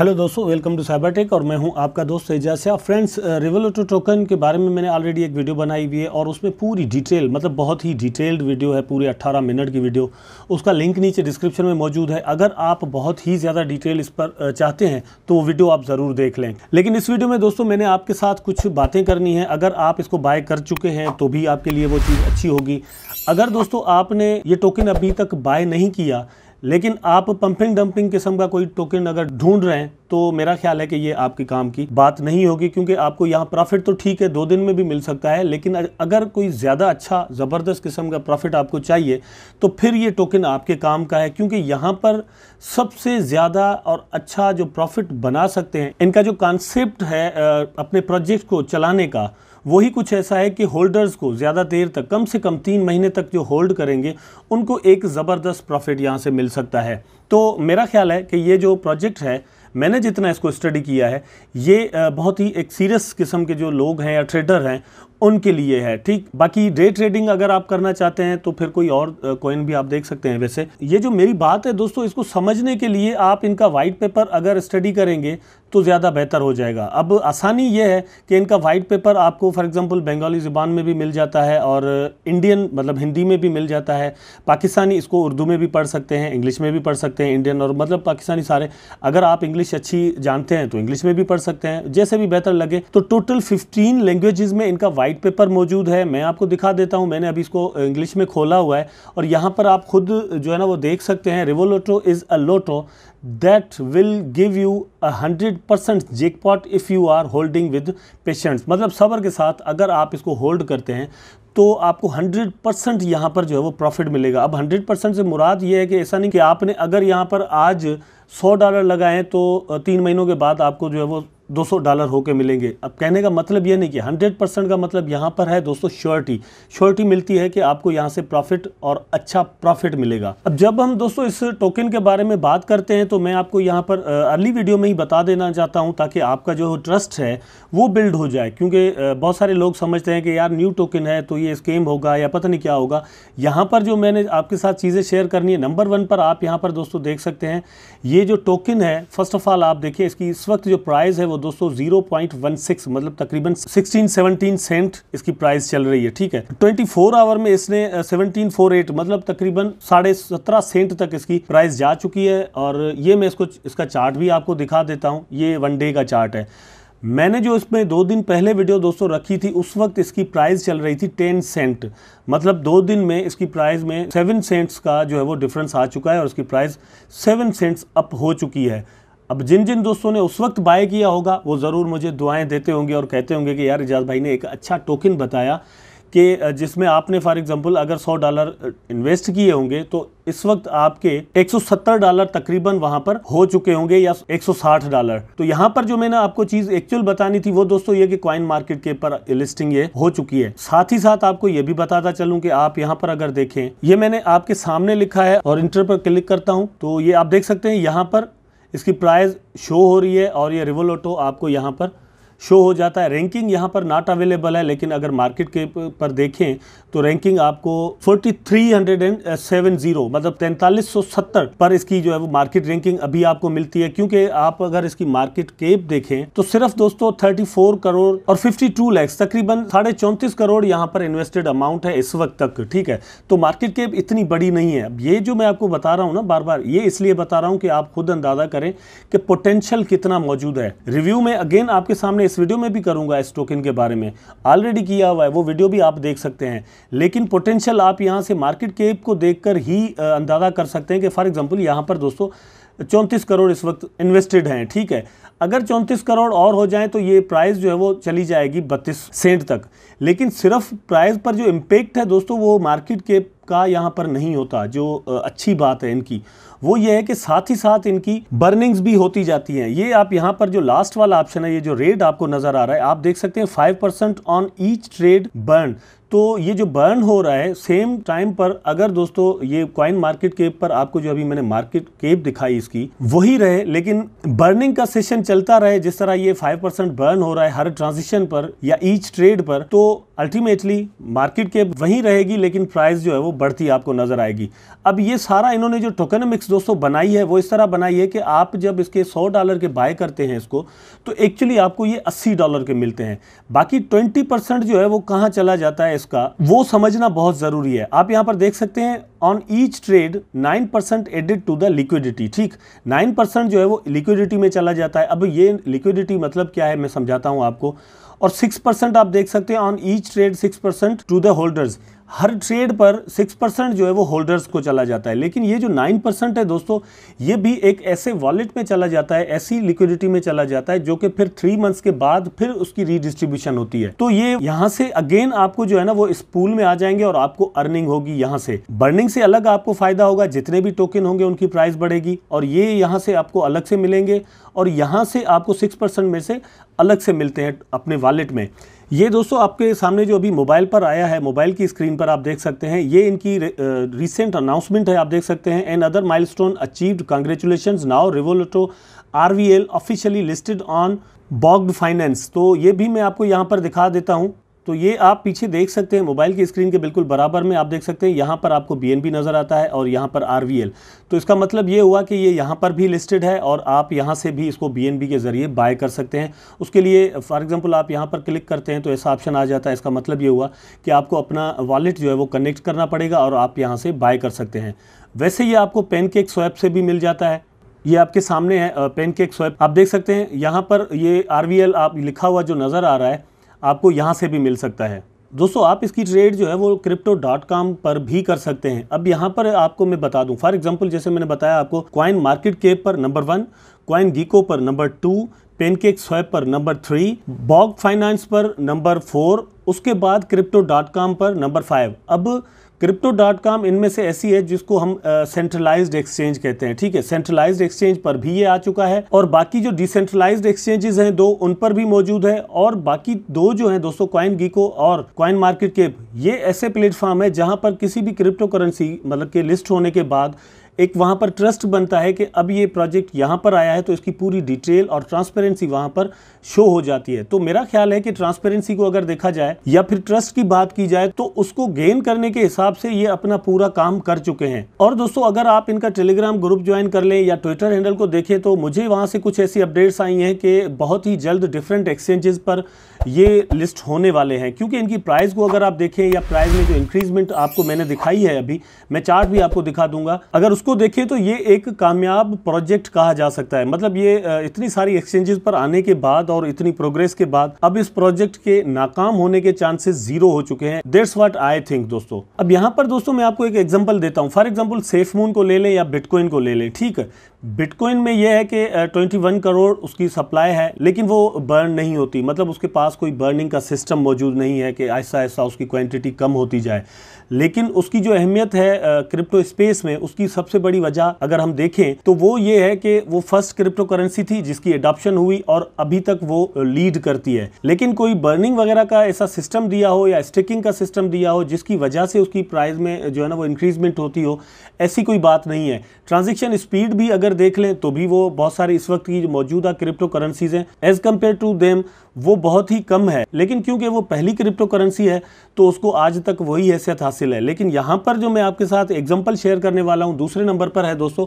hello दोस्तों welcome to cyber tech और मैं हूं आपका दोस्त एजासिया फ्रेंड्स रिवोलेटो टोकन के बारे में मैंने ऑलरेडी एक वीडियो बनाई हुई है और उसमें पूरी डिटेल मतलब बहुत ही डिटेल्ड वीडियो है पूरी 18 मिनट की वीडियो उसका लिंक नीचे डिस्क्रिप्शन में मौजूद है अगर आप बहुत ही ज़्यादा डिटेल इस पर चाहते हैं तो वो वीडियो आप ज़रूर देख लें लेकिन इस वीडियो में दोस्तों मैंने आपके साथ कुछ बातें करनी है अगर आप इसको बाय कर चुके हैं तो भी आपके लिए वो चीज़ अच्छी होगी अगर दोस्तों आपने ये टोकन अभी तक बाय नहीं किया लेकिन आप पंपिंग डंपिंग किस्म का कोई टोकन अगर ढूंढ रहे हैं तो मेरा ख्याल है कि ये आपके काम की बात नहीं होगी क्योंकि आपको यहाँ प्रॉफिट तो ठीक है दो दिन में भी मिल सकता है लेकिन अगर कोई ज़्यादा अच्छा ज़बरदस्त किस्म का प्रॉफिट आपको चाहिए तो फिर ये टोकन आपके काम का है क्योंकि यहाँ पर सबसे ज़्यादा और अच्छा जो प्रॉफिट बना सकते हैं इनका जो कॉन्सेप्ट है अपने प्रोजेक्ट को चलाने का वही कुछ ऐसा है कि होल्डर्स को ज़्यादा देर तक कम से कम तीन महीने तक जो होल्ड करेंगे उनको एक ज़बरदस्त प्रॉफिट यहाँ से मिल सकता है तो मेरा ख्याल है कि ये जो प्रोजेक्ट है मैंने जितना इसको स्टडी किया है ये बहुत ही एक सीरियस किस्म के जो लोग हैं या ट्रेडर हैं उनके लिए है ठीक बाकी डे ट्रेडिंग अगर आप करना चाहते हैं तो फिर कोई और कॉइन भी आप देख सकते हैं वैसे ये जो मेरी बात है दोस्तों इसको समझने के लिए आप इनका वाइट पेपर अगर स्टडी करेंगे तो ज़्यादा बेहतर हो जाएगा अब आसानी यह है कि इनका वाइट पेपर आपको फॉर एग्ज़ाम्पल बंगाली ज़ुबान में भी मिल जाता है और इंडियन मतलब हिंदी में भी मिल जाता है पाकिस्तानी इसको उर्दू में भी पढ़ सकते हैं इंग्लिश में भी पढ़ सकते हैं इंडियन और मतलब पाकिस्तानी सारे अगर आप इंग्लिश अच्छी जानते हैं तो इंग्लिश में भी पढ़ सकते हैं जैसे भी बेहतर लगे तो टोटल फिफ्टीन लैंग्वेजेज़ में इनका वाइट पेपर मौजूद है मैं आपको दिखा देता हूँ मैंने अभी इसको इंग्लिश में खोला हुआ है और यहाँ पर आप खुद जो है ना वो देख सकते हैं Revolotto is a lotto that will give you a hundred percent pot if you are holding with patience मतलब सबर के साथ अगर आप इसको होल्ड करते हैं तो आपको 100 परसेंट यहाँ पर जो है वो प्रॉफिट मिलेगा अब 100 परसेंट से मुराद ये है कि ऐसा नहीं कि आपने अगर यहाँ पर आज 100 डॉलर लगाएं तो तीन महीनों के बाद आपको जो है वो 200 डॉलर होकर मिलेंगे अब कहने का मतलब ये नहीं कि 100 परसेंट का मतलब यहाँ पर है दोस्तों श्योरिटी श्योरिटी मिलती है कि आपको यहाँ से प्रॉफिट और अच्छा प्रॉफिट मिलेगा अब जब हम दोस्तों इस टोकन के बारे में बात करते हैं तो मैं आपको यहाँ पर अर्ली वीडियो में ही बता देना चाहता हूँ ताकि आपका जो ट्रस्ट है वो बिल्ड हो जाए क्योंकि बहुत सारे लोग समझते हैं कि यार न्यू टोकन है तो ये स्केम होगा या पता नहीं क्या होगा यहाँ पर जो मैंने आपके साथ चीज़ें शेयर करनी है नंबर वन पर आप यहाँ पर दोस्तों देख सकते हैं ये जो टोकन है फर्स्ट ऑफ ऑल आप देखिए इसकी इस वक्त जो प्राइस है वो दोस्तों 0.16 मतलब तकरीबन 16 17 सेंट इसकी प्राइस चल रही है ठीक है 24 आवर में इसने 1748 मतलब तकरीबन साढ़े सत्रह सेंट तक इसकी प्राइस जा चुकी है और ये मैं इसको इसका चार्ट भी आपको दिखा देता हूँ ये वन डे का चार्ट है मैंने जो इसमें दो दिन पहले वीडियो दोस्तों रखी थी उस वक्त इसकी प्राइस चल रही थी टेन सेंट मतलब दो दिन में इसकी प्राइस में सेवन सेंट्स का जो है वो डिफरेंस आ चुका है और इसकी प्राइस सेवन सेंट्स अप हो चुकी है अब जिन जिन दोस्तों ने उस वक्त बाय किया होगा वो ज़रूर मुझे दुआएं देते होंगे और कहते होंगे कि यार एजाज भाई ने एक अच्छा टोकन बताया कि जिसमें आपने फॉर एग्जांपल अगर 100 डॉलर इन्वेस्ट किए होंगे तो इस वक्त आपके 170 डॉलर तकरीबन वहां पर हो चुके होंगे या 160 डॉलर तो यहां पर जो मैंने आपको चीज एक्चुअल बतानी थी वो दोस्तों ये कि कॉइन मार्केट के पर लिस्टिंग ये हो चुकी है साथ ही साथ आपको ये भी बताता चलूं कि आप यहां पर अगर देखें ये मैंने आपके सामने लिखा है और इंटर पर क्लिक करता हूं तो ये आप देख सकते हैं यहां पर इसकी प्राइस शो हो रही है और ये रिवोलोटो आपको यहाँ पर शो हो जाता है रैंकिंग यहाँ पर नॉट अवेलेबल है लेकिन अगर मार्केट के पर देखें तो रैंकिंग आपको 4370 मतलब 4370 पर इसकी जो है वो मार्केट रैंकिंग अभी आपको मिलती है क्योंकि आप अगर इसकी मार्केट केप देखें तो सिर्फ दोस्तों 34 करोड़ और 52 लैक्स तकरीबन साढ़े चौंतीस करोड़ यहाँ पर इन्वेस्टेड अमाउंट है इस वक्त तक ठीक है तो मार्केट केप इतनी बड़ी नहीं है अब ये जो मैं आपको बता रहा हूँ ना बार बार ये इसलिए बता रहा हूँ कि आप खुद अंदाजा करें कि पोटेंशियल कितना मौजूद है रिव्यू में अगेन आपके सामने इस वीडियो में भी करूंगा इस टोकन के बारे में ऑलरेडी किया हुआ है वो वीडियो भी आप देख सकते हैं लेकिन पोटेंशियल आप यहाँ से मार्केट केप को देख कर ही अंदाज़ा कर सकते हैं कि फॉर एग्जाम्पल यहाँ पर दोस्तों चौंतीस करोड़ इस वक्त इन्वेस्टेड हैं ठीक है अगर चौंतीस करोड़ और हो जाए तो ये प्राइस जो है वो चली जाएगी बत्तीस सेंट तक लेकिन सिर्फ प्राइस पर जो इम्पेक्ट है दोस्तों वो मार्केट के का यहाँ पर नहीं होता जो अच्छी बात है इनकी वो ये है कि साथ ही साथ इनकी बर्निंग्स भी होती जाती हैं ये आप यहाँ पर जो लास्ट वाला ऑप्शन है ये जो रेट आपको नजर आ रहा है आप देख सकते हैं five percent on each trade burn तो ये जो बर्न हो रहा है सेम टाइम पर अगर दोस्तों ये क्वाइन मार्केट केप पर आपको जो अभी मैंने मार्केट केप दिखाई इसकी वही रहे लेकिन बर्निंग का सेशन चलता रहे जिस तरह ये फाइव परसेंट बर्न हो रहा है हर ट्रांजिशन पर या ईच ट्रेड पर तो अल्टीमेटली मार्केट केप वही रहेगी लेकिन प्राइस जो है वो बढ़ती आपको नजर आएगी अब ये सारा इन्होंने जो टोकनमिक्स दोस्तों बनाई है वो इस तरह बनाई है कि आप जब इसके 100 डॉलर के बाय करते हैं इसको तो एक्चुअली आपको ये 80 डॉलर के मिलते हैं बाकी 20 परसेंट जो है वो कहाँ चला जाता है इसका वो समझना बहुत ज़रूरी है आप यहाँ पर देख सकते हैं on each trade 9 percent added to the liquidity ठीक 9 परसेंट जो है वो लिक्विडिटी में चला जाता है अब ये लिक्विडिटी मतलब क्या है मैं समझाता हूँ आपको और सिक्स परसेंट आप देख सकते हैं on each trade six percent to the holders हर ट्रेड पर सिक्स परसेंट जो है वो होल्डर्स को चला जाता है लेकिन ये जो नाइन परसेंट है दोस्तों ये भी एक ऐसे वॉलेट में चला जाता है ऐसी लिक्विडिटी में चला जाता है जो कि फिर थ्री मंथ्स के बाद फिर उसकी रीडिस्ट्रीब्यूशन होती है तो ये यहाँ से अगेन आपको जो है ना वो इस पूल में आ जाएंगे और आपको अर्निंग होगी यहाँ से बर्निंग से अलग आपको फायदा होगा जितने भी टोकन होंगे उनकी प्राइस बढ़ेगी और ये यहाँ से आपको अलग से मिलेंगे और यहाँ से आपको सिक्स में से अलग से मिलते हैं अपने वॉलेट में ये दोस्तों आपके सामने जो अभी मोबाइल पर आया है मोबाइल की स्क्रीन पर आप देख सकते हैं ये इनकी रिसेंट अनाउंसमेंट है आप देख सकते हैं and other milestone achieved congratulation now Revolotto are officially listed on Bogged Finance तो ये भी मैं आपको यहाँ पर दिखा देता हूँ तो ये आप पीछे देख सकते हैं मोबाइल की स्क्रीन के बिल्कुल बराबर में आप देख सकते हैं यहाँ पर आपको बी नज़र आता है और यहाँ पर आर तो इसका मतलब ये हुआ कि ये यहाँ पर भी लिस्टेड है और आप यहाँ से भी इसको बी के ज़रिए बाय कर सकते हैं उसके लिए फॉर एग्ज़ाम्पल आप यहाँ पर क्लिक करते हैं तो ऐसा ऑप्शन आ जाता है इसका मतलब ये हुआ कि आपको अपना वॉलेट जो है वो कनेक्ट करना पड़ेगा और आप यहाँ से बाय कर सकते हैं वैसे ये आपको पेन स्वैप से भी मिल जाता है ये आपके सामने है पेन स्वैप आप देख सकते हैं यहाँ पर ये आर आप लिखा हुआ जो नज़र आ रहा है आपको यहाँ से भी मिल सकता है दोस्तों आप इसकी ट्रेड जो है वो क्रिप्टो डॉट कॉम पर भी कर सकते हैं अब यहाँ पर आपको मैं बता दूँ फॉर एग्जाम्पल जैसे मैंने बताया आपको क्वाइन मार्केट केप पर नंबर वन क्वाइन गीको पर नंबर टू पेनकेक स्वैप पर नंबर थ्री बॉग फाइनेंस पर नंबर फोर उसके बाद क्रिप्टो डॉट कॉम पर नंबर फाइव अब क्रिप्टो डॉट कॉम इनमें से ऐसी है जिसको हम सेंट्रलाइज्ड एक्सचेंज कहते हैं ठीक है सेंट्रलाइज्ड एक्सचेंज पर भी ये आ चुका है और बाकी जो डिसेंट्रलाइज्ड एक्सचेंजेस हैं दो उन पर भी मौजूद है और बाकी दो जो हैं दोस्तों क्वाइन गीको और क्वाइन मार्केट के ये ऐसे प्लेटफॉर्म है जहां पर किसी भी क्रिप्टो करेंसी मतलब के लिस्ट होने के बाद एक वहाँ पर ट्रस्ट बनता है कि अब ये प्रोजेक्ट यहाँ पर आया है तो इसकी पूरी डिटेल और ट्रांसपेरेंसी वहाँ पर शो हो जाती है तो मेरा ख्याल है कि ट्रांसपेरेंसी को अगर देखा जाए या फिर ट्रस्ट की बात की जाए तो उसको गेन करने के हिसाब से ये अपना पूरा काम कर चुके हैं और दोस्तों अगर आप इनका टेलीग्राम ग्रुप ज्वाइन कर लें या ट्विटर हैंडल को देखें तो मुझे वहाँ से कुछ ऐसी अपडेट्स आई हैं कि बहुत ही जल्द डिफरेंट एक्सचेंजेस पर ये लिस्ट होने वाले हैं क्योंकि इनकी प्राइस को अगर आप देखें या प्राइस में जो इंक्रीजमेंट आपको मैंने दिखाई है अभी मैं चार्ट भी आपको दिखा दूंगा अगर उसको देखिए तो ये एक कामयाब प्रोजेक्ट कहा जा सकता है मतलब ये इतनी सारी एक्सचेंजेस पर आने के बाद और इतनी प्रोग्रेस के बाद अब इस प्रोजेक्ट के नाकाम होने के चांसेस जीरो हो चुके हैं दिट्स वट आई थिंक दोस्तों अब यहाँ पर दोस्तों मैं आपको एक एग्जाम्पल देता हूँ फॉर एग्जाम्पल सेफ मून को ले लें या बिटकॉइन को ले लें ठीक है बिटकॉइन में यह है कि 21 करोड़ उसकी सप्लाई है लेकिन वो बर्न नहीं होती मतलब उसके पास कोई बर्निंग का सिस्टम मौजूद नहीं है कि ऐसा ऐसा उसकी क्वांटिटी कम होती जाए लेकिन उसकी जो अहमियत है क्रिप्टो स्पेस में उसकी सबसे बड़ी वजह अगर हम देखें तो वो ये है कि वो फर्स्ट क्रिप्टो करेंसी थी जिसकी एडॉप्शन हुई और अभी तक वो लीड करती है लेकिन कोई बर्निंग वगैरह का ऐसा सिस्टम दिया हो या स्टिकिंग का सिस्टम दिया हो जिसकी वजह से उसकी प्राइस में जो है ना वो इंक्रीजमेंट होती हो ऐसी कोई बात नहीं है ट्रांजेक्शन स्पीड भी अगर अगर देख लें तो भी वो बहुत सारे इस वक्त की जो मौजूदा क्रिप्टो करेंसीज हैं एज कम्पेयर टू देम वो बहुत ही कम है लेकिन क्योंकि वो पहली क्रिप्टो करेंसी है तो उसको आज तक वही हैसियत हासिल है लेकिन यहाँ पर जो मैं आपके साथ एग्जाम्पल शेयर करने वाला हूँ दूसरे नंबर पर है दोस्तों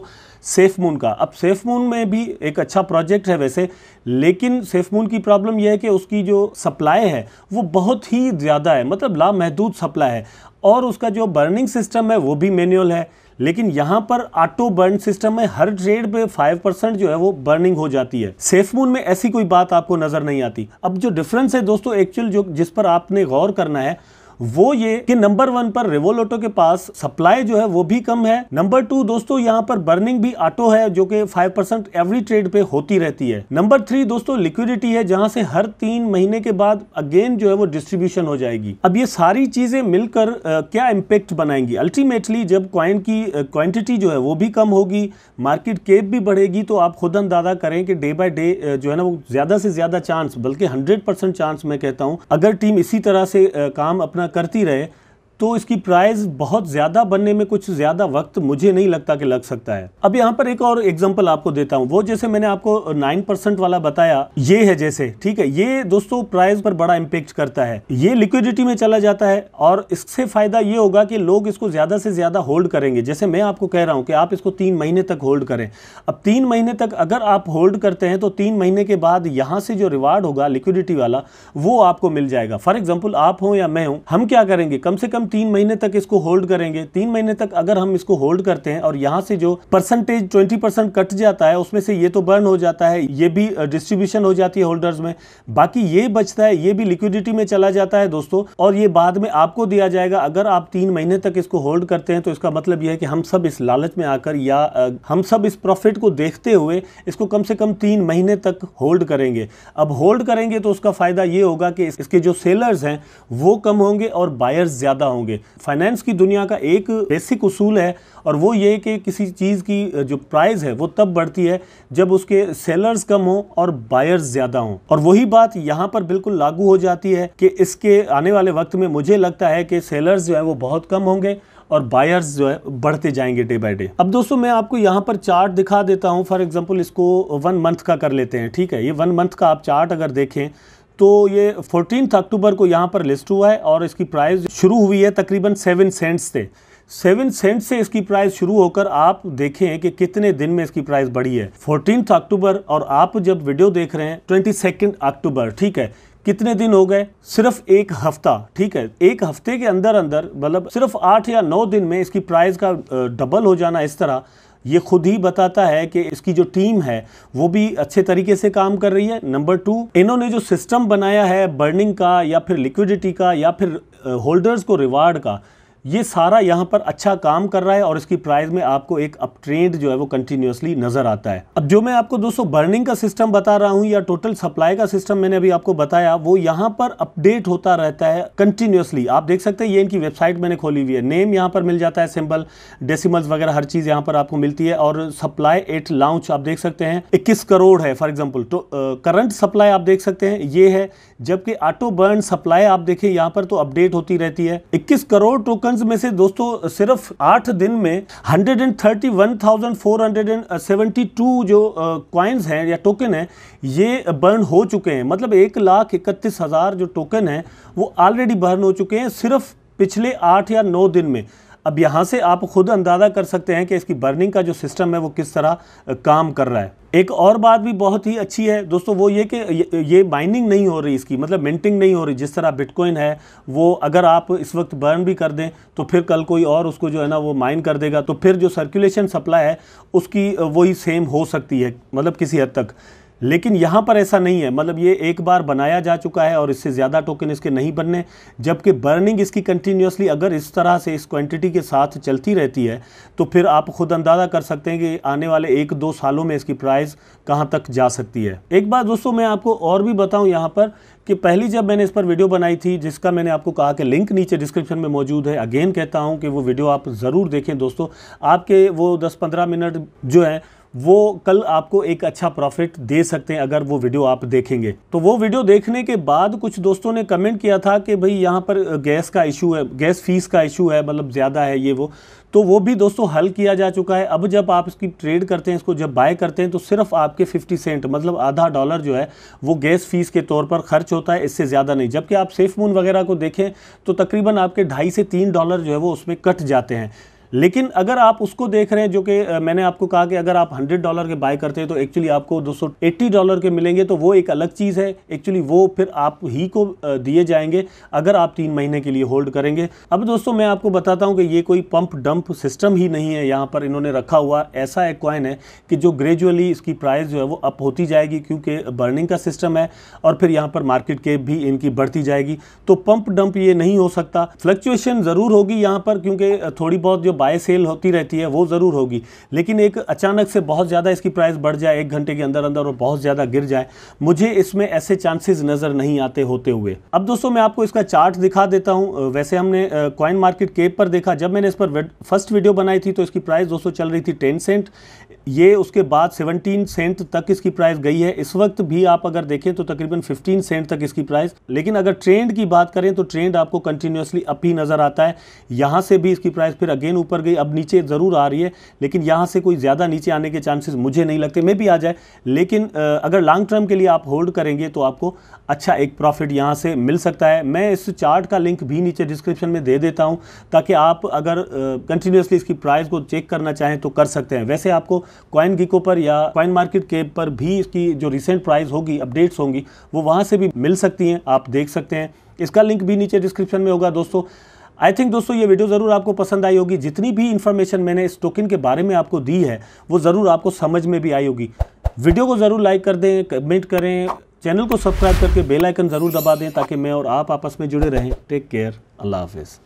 सेफ मून का अब सेफ मून में भी एक अच्छा प्रोजेक्ट है वैसे लेकिन सेफ मून की प्रॉब्लम यह है कि उसकी जो सप्लाई है वो बहुत ही ज़्यादा है मतलब लामहदूद सप्लाई है और उसका जो बर्निंग सिस्टम है वो भी मैनुअल है लेकिन यहाँ पर ऑटो बर्न सिस्टम में हर ट्रेड पे फाइव परसेंट जो है वो बर्निंग हो जाती है सेफ मून में ऐसी कोई बात आपको नजर नहीं आती अब जो डिफरेंस है दोस्तों एक्चुअल जो जिस पर आपने गौर करना है वो ये कि नंबर वन पर रेवोलोटो के पास सप्लाई जो है वो भी कम है नंबर टू दोस्तों यहाँ पर बर्निंग भी ऑटो है जो कि 5% परसेंट एवरी ट्रेड पे होती रहती है नंबर थ्री दोस्तों लिक्विडिटी है जहां से हर तीन महीने के बाद अगेन जो है वो डिस्ट्रीब्यूशन हो जाएगी अब ये सारी चीजें मिलकर आ, क्या इम्पेक्ट बनाएंगी अल्टीमेटली जब क्वाइन की क्वान्टिटी जो है वो भी कम होगी मार्केट केप भी बढ़ेगी तो आप खुद अंदाजा करें कि डे बाय डे जो है ना वो ज्यादा से ज्यादा चांस बल्कि हंड्रेड चांस मैं कहता हूँ अगर टीम इसी तरह से काम अपना करती रहे तो इसकी प्राइस बहुत ज़्यादा बनने में कुछ ज़्यादा वक्त मुझे नहीं लगता कि लग सकता है अब यहाँ पर एक और एग्जांपल आपको देता हूँ वो जैसे मैंने आपको 9% वाला बताया ये है जैसे ठीक है ये दोस्तों प्राइस पर बड़ा इम्पेक्ट करता है ये लिक्विडिटी में चला जाता है और इससे फायदा ये होगा कि लोग इसको ज़्यादा से ज़्यादा होल्ड करेंगे जैसे मैं आपको कह रहा हूँ कि आप इसको तीन महीने तक होल्ड करें अब तीन महीने तक अगर आप होल्ड करते हैं तो तीन महीने के बाद यहाँ से जो रिवार्ड होगा लिक्विडिटी वाला वो आपको मिल जाएगा फॉर एग्जाम्पल आप हो या मैं हूँ हम क्या करेंगे कम से कम तीन महीने तक इसको होल्ड करेंगे तीन महीने तक अगर हम इसको होल्ड करते हैं और यहाँ से जो परसेंटेज ट्वेंटी परसेंट कट जाता है उसमें से ये तो बर्न हो जाता है ये भी डिस्ट्रीब्यूशन हो जाती है होल्डर्स में बाकी ये बचता है ये भी लिक्विडिटी में चला जाता है दोस्तों और ये बाद में आपको दिया जाएगा अगर आप तीन महीने तक इसको होल्ड करते हैं तो इसका मतलब यह है कि हम सब इस लालच में आकर या हम सब इस प्रॉफिट को देखते हुए इसको कम से कम तीन महीने तक होल्ड करेंगे अब होल्ड करेंगे तो उसका फ़ायदा ये होगा कि इसके जो सेलर्स हैं वो कम होंगे और बायर्स ज़्यादा होंगे फाइनेंस की दुनिया का एक बेसिक उसूल है और वो ये कि किसी चीज़ की जो प्राइस है वो तब बढ़ती है जब उसके सेलर्स कम हो और बायर्स ज़्यादा हों और वही बात यहाँ पर बिल्कुल लागू हो जाती है कि इसके आने वाले वक्त में मुझे लगता है कि सेलर्स जो है वो बहुत कम होंगे और बायर्स जो है बढ़ते जाएंगे डे बाय डे अब दोस्तों मैं आपको यहाँ पर चार्ट दिखा देता हूँ फॉर एग्जाम्पल इसको वन मंथ का कर लेते हैं ठीक है ये वन मंथ का आप चार्ट अगर देखें तो ये फोर्टीन अक्टूबर को यहाँ पर लिस्ट हुआ है और इसकी प्राइस शुरू हुई है तकरीबन सेवन सेंट्स से सेवन सेंट से इसकी प्राइस शुरू होकर आप देखें कि कितने दिन में इसकी प्राइस बढ़ी है फोर्टीन अक्टूबर और आप जब वीडियो देख रहे हैं ट्वेंटी सेकेंड अक्टूबर ठीक है कितने दिन हो गए सिर्फ एक हफ्ता ठीक है एक हफ्ते के अंदर अंदर मतलब सिर्फ आठ या नौ दिन में इसकी प्राइस का डबल हो जाना इस तरह ये खुद ही बताता है कि इसकी जो टीम है वो भी अच्छे तरीके से काम कर रही है नंबर टू इन्होंने जो सिस्टम बनाया है बर्निंग का या फिर लिक्विडिटी का या फिर होल्डर्स को रिवार्ड का ये सारा यहाँ पर अच्छा काम कर रहा है और इसकी प्राइस में आपको एक अप ट्रेंड जो है वो कंटिन्यूसली नजर आता है अब जो मैं आपको दोस्तों बर्निंग का सिस्टम बता रहा हूँ या टोटल सप्लाई का सिस्टम मैंने अभी आपको बताया वो यहाँ पर अपडेट होता रहता है कंटिन्यूसली आप देख सकते हैं ये इनकी वेबसाइट मैंने खोली हुई है नेम यहाँ पर मिल जाता है सिंबल डेसीमल्स वगैरह हर चीज यहाँ पर आपको मिलती है और सप्लाई एट लॉन्च आप देख सकते हैं इक्कीस करोड़ है फॉर एग्जाम्पल तो करंट सप्लाई आप देख सकते हैं ये है जबकि ऑटो बर्न सप्लाई आप देखें यहाँ पर तो अपडेट होती रहती है इक्कीस करोड़ टोकन मंथ्स में से दोस्तों सिर्फ आठ दिन में 131,472 जो क्वाइंस हैं या टोकन हैं ये बर्न हो चुके हैं मतलब एक लाख इकतीस हज़ार जो टोकन हैं वो ऑलरेडी बर्न हो चुके हैं सिर्फ पिछले आठ या नौ दिन में अब यहाँ से आप खुद अंदाज़ा कर सकते हैं कि इसकी बर्निंग का जो सिस्टम है वो किस तरह काम कर रहा है एक और बात भी बहुत ही अच्छी है दोस्तों वो ये कि ये माइनिंग नहीं हो रही इसकी मतलब मिंटिंग नहीं हो रही जिस तरह बिटकॉइन है वो अगर आप इस वक्त बर्न भी कर दें तो फिर कल कोई और उसको जो है ना वो माइन कर देगा तो फिर जो सर्कुलेशन सप्लाई है उसकी वही सेम हो सकती है मतलब किसी हद तक लेकिन यहाँ पर ऐसा नहीं है मतलब ये एक बार बनाया जा चुका है और इससे ज़्यादा टोकन इसके नहीं बनने जबकि बर्निंग इसकी कंटिन्यूसली अगर इस तरह से इस क्वांटिटी के साथ चलती रहती है तो फिर आप खुद अंदाज़ा कर सकते हैं कि आने वाले एक दो सालों में इसकी प्राइस कहाँ तक जा सकती है एक बात दोस्तों मैं आपको और भी बताऊँ यहाँ पर कि पहली जब मैंने इस पर वीडियो बनाई थी जिसका मैंने आपको कहा कि लिंक नीचे डिस्क्रिप्शन में मौजूद है अगेन कहता हूँ कि वो वीडियो आप ज़रूर देखें दोस्तों आपके वो 10-15 मिनट जो है वो कल आपको एक अच्छा प्रॉफिट दे सकते हैं अगर वो वीडियो आप देखेंगे तो वो वीडियो देखने के बाद कुछ दोस्तों ने कमेंट किया था कि भाई यहाँ पर गैस का इशू है गैस फीस का इशू है मतलब ज़्यादा है ये वो तो वो भी दोस्तों हल किया जा चुका है अब जब आप इसकी ट्रेड करते हैं इसको जब बाय करते हैं तो सिर्फ आपके 50 सेंट मतलब आधा डॉलर जो है वो गैस फीस के तौर पर खर्च होता है इससे ज़्यादा नहीं जबकि आप सेफ मून वगैरह को देखें तो तकरीबन आपके ढाई से तीन डॉलर जो है वो उसमें कट जाते हैं लेकिन अगर आप उसको देख रहे हैं जो कि मैंने आपको कहा कि अगर आप 100 डॉलर के बाय करते हैं तो एक्चुअली आपको 280 डॉलर के मिलेंगे तो वो एक अलग चीज़ है एक्चुअली वो फिर आप ही को दिए जाएंगे अगर आप तीन महीने के लिए होल्ड करेंगे अब दोस्तों मैं आपको बताता हूं कि ये कोई पंप डंप सिस्टम ही नहीं है यहाँ पर इन्होंने रखा हुआ ऐसा एक कॉइन है कि जो ग्रेजुअली इसकी प्राइस जो है वो अप होती जाएगी क्योंकि बर्निंग का सिस्टम है और फिर यहाँ पर मार्केट के भी इनकी बढ़ती जाएगी तो पंप डंप ये नहीं हो सकता फ्लक्चुएशन ज़रूर होगी यहाँ पर क्योंकि थोड़ी बहुत जो बाय सेल होती रहती है वो ज़रूर होगी लेकिन एक अचानक से बहुत ज़्यादा इसकी प्राइस बढ़ जाए एक घंटे के अंदर अंदर और बहुत ज़्यादा गिर जाए मुझे इसमें ऐसे चांसेस नज़र नहीं आते होते हुए अब दोस्तों मैं आपको इसका चार्ट दिखा देता हूँ वैसे हमने कॉइन मार्केट केप पर देखा जब मैंने इस पर फर्स्ट वीडियो बनाई थी तो इसकी प्राइस दोस्तों चल रही थी टेन सेंट ये उसके बाद 17 सेंट तक इसकी प्राइस गई है इस वक्त भी आप अगर देखें तो तकरीबन 15 सेंट तक इसकी प्राइस लेकिन अगर ट्रेंड की बात करें तो ट्रेंड आपको कंटिन्यूसली अप ही नज़र आता है यहाँ से भी इसकी प्राइस फिर अगेन ऊपर गई अब नीचे ज़रूर आ रही है लेकिन यहाँ से कोई ज़्यादा नीचे आने के चांसेस मुझे नहीं लगते मे भी आ जाए लेकिन अगर लॉन्ग टर्म के लिए आप होल्ड करेंगे तो आपको अच्छा एक प्रॉफिट यहाँ से मिल सकता है मैं इस चार्ट का लिंक भी नीचे डिस्क्रिप्शन में दे देता हूँ ताकि आप अगर कंटिन्यूसली इसकी प्राइस को चेक करना चाहें तो कर सकते हैं वैसे आपको कॉइन गिको पर या कॉइन मार्केट के पर भी इसकी जो रिसेंट प्राइस होगी अपडेट्स होंगी वो वहाँ से भी मिल सकती हैं आप देख सकते हैं इसका लिंक भी नीचे डिस्क्रिप्शन में होगा दोस्तों आई थिंक दोस्तों ये वीडियो ज़रूर आपको पसंद आई होगी जितनी भी इन्फॉर्मेशन मैंने इस टोकन के बारे में आपको दी है वो ज़रूर आपको समझ में भी आई होगी वीडियो को ज़रूर लाइक कर दें कमेंट करें चैनल को सब्सक्राइब करके बेल आइकन ज़रूर दबा दें ताकि मैं और आप आपस में जुड़े रहें टेक केयर अल्लाह हाफिज़